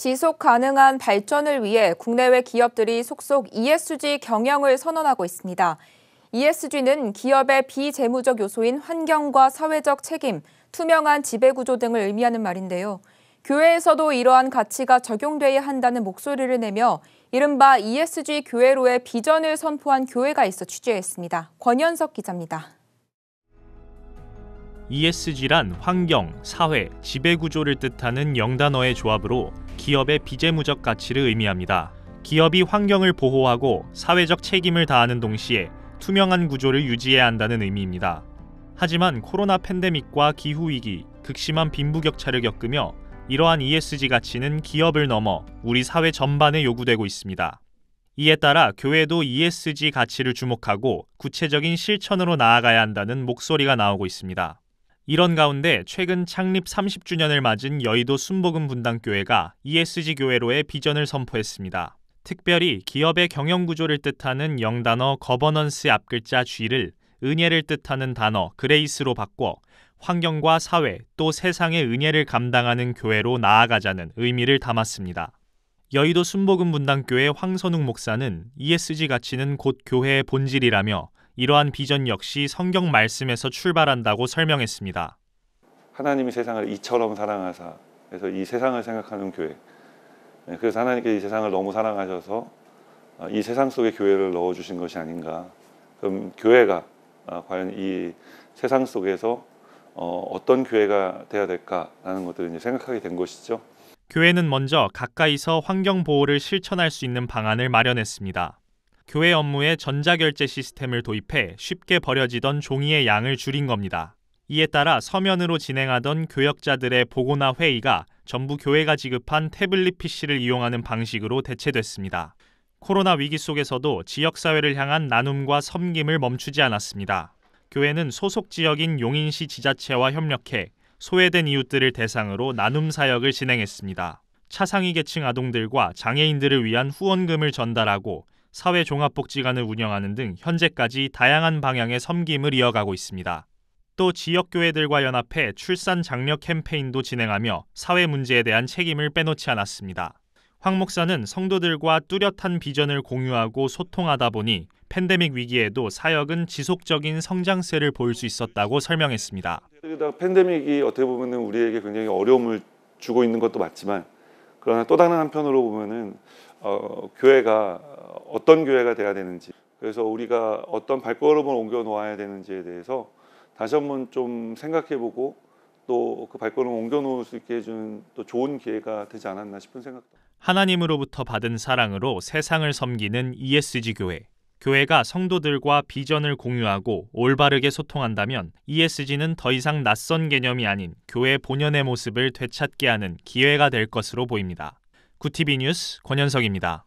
지속 가능한 발전을 위해 국내외 기업들이 속속 ESG 경영을 선언하고 있습니다. ESG는 기업의 비재무적 요소인 환경과 사회적 책임, 투명한 지배구조 등을 의미하는 말인데요. 교회에서도 이러한 가치가 적용돼야 한다는 목소리를 내며 이른바 ESG 교회로의 비전을 선포한 교회가 있어 취재했습니다. 권현석 기자입니다. ESG란 환경, 사회, 지배구조를 뜻하는 영단어의 조합으로 기업의 비재무적 가치를 의미합니다. 기업이 환경을 보호하고 사회적 책임을 다하는 동시에 투명한 구조를 유지해야 한다는 의미입니다. 하지만 코로나 팬데믹과 기후위기, 극심한 빈부격차를 겪으며 이러한 ESG 가치는 기업을 넘어 우리 사회 전반에 요구되고 있습니다. 이에 따라 교회도 ESG 가치를 주목하고 구체적인 실천으로 나아가야 한다는 목소리가 나오고 있습니다. 이런 가운데 최근 창립 30주년을 맞은 여의도 순복음 분당교회가 ESG 교회로의 비전을 선포했습니다. 특별히 기업의 경영 구조를 뜻하는 영단어 거버넌스 앞글자 G를 은혜를 뜻하는 단어 그레이스로 바꿔 환경과 사회 또 세상의 은혜를 감당하는 교회로 나아가자는 의미를 담았습니다. 여의도 순복음 분당교회 황선욱 목사는 ESG 가치는 곧 교회의 본질이라며 이러한 비전 역시 성경 말씀에서 출발한다고 설명했습니다. 하나님이 세상을 이처럼 사랑하사 그래서 이 세상을 생각하는 교회 네, 그래서 하나님께 이 세상을 너무 사랑하셔서 어, 이 세상 속에 교회를 넣어주신 것이 아닌가 그럼 교회가 아, 과연 이 세상 속에서 어, 어떤 교회가 돼야 될까라는 것들을 이제 생각하게 된 것이죠. 교회는 먼저 가까이서 환경 보호를 실천할 수 있는 방안을 마련했습니다. 교회 업무에 전자결제 시스템을 도입해 쉽게 버려지던 종이의 양을 줄인 겁니다. 이에 따라 서면으로 진행하던 교역자들의 보고나 회의가 전부 교회가 지급한 태블릿 PC를 이용하는 방식으로 대체됐습니다. 코로나 위기 속에서도 지역사회를 향한 나눔과 섬김을 멈추지 않았습니다. 교회는 소속 지역인 용인시 지자체와 협력해 소외된 이웃들을 대상으로 나눔 사역을 진행했습니다. 차상위 계층 아동들과 장애인들을 위한 후원금을 전달하고 사회종합복지관을 운영하는 등 현재까지 다양한 방향의 섬김을 이어가고 있습니다. 또 지역교회들과 연합해 출산 장려 캠페인도 진행하며 사회 문제에 대한 책임을 빼놓지 않았습니다. 황 목사는 성도들과 뚜렷한 비전을 공유하고 소통하다 보니 팬데믹 위기에도 사역은 지속적인 성장세를 보일 수 있었다고 설명했습니다. 팬데믹이 어떻게 보면 우리에게 굉장히 어려움을 주고 있는 것도 맞지만 그러나 또 다른 한편으로 보면 어, 교회가 어떤 교회가 돼야 되는지 그래서 우리가 어떤 발걸음을 옮겨 놓아야 되는지에 대해서 다시 한번 좀 생각해보고 또 그 발걸음을 옮겨 놓을 수 있게 해주는 또 좋은 기회가 되지 않았나 싶은 생각도 하나님으로부터 받은 사랑으로 세상을 섬기는 ESG 교회 교회가 성도들과 비전을 공유하고 올바르게 소통한다면 ESG는 더 이상 낯선 개념이 아닌 교회 본연의 모습을 되찾게 하는 기회가 될 것으로 보입니다. 구티비 뉴스 권현석입니다.